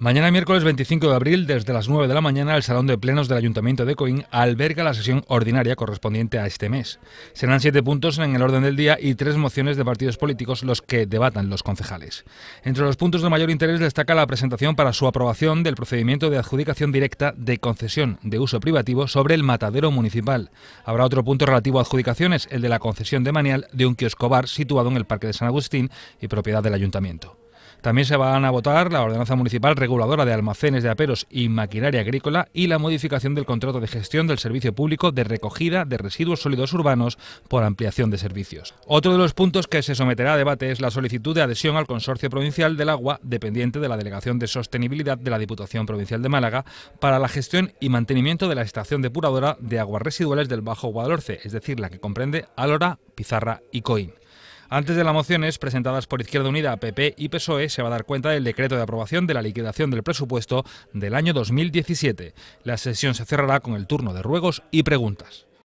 Mañana miércoles 25 de abril, desde las 9 de la mañana, el Salón de Plenos del Ayuntamiento de Coín alberga la sesión ordinaria correspondiente a este mes. Serán siete puntos en el orden del día y tres mociones de partidos políticos los que debatan los concejales. Entre los puntos de mayor interés destaca la presentación para su aprobación del procedimiento de adjudicación directa de concesión de uso privativo sobre el matadero municipal. Habrá otro punto relativo a adjudicaciones, el de la concesión de manial de un kiosco bar situado en el Parque de San Agustín y propiedad del Ayuntamiento. También se van a votar la ordenanza municipal reguladora de almacenes de aperos y maquinaria agrícola y la modificación del contrato de gestión del servicio público de recogida de residuos sólidos urbanos por ampliación de servicios. Otro de los puntos que se someterá a debate es la solicitud de adhesión al Consorcio Provincial del Agua, dependiente de la Delegación de Sostenibilidad de la Diputación Provincial de Málaga, para la gestión y mantenimiento de la estación depuradora de aguas residuales del Bajo Guadalhorce, es decir, la que comprende Álora, Pizarra y Coín. Antes de las mociones presentadas por Izquierda Unida, PP y PSOE, se va a dar cuenta del decreto de aprobación de la liquidación del presupuesto del año 2017. La sesión se cerrará con el turno de ruegos y preguntas.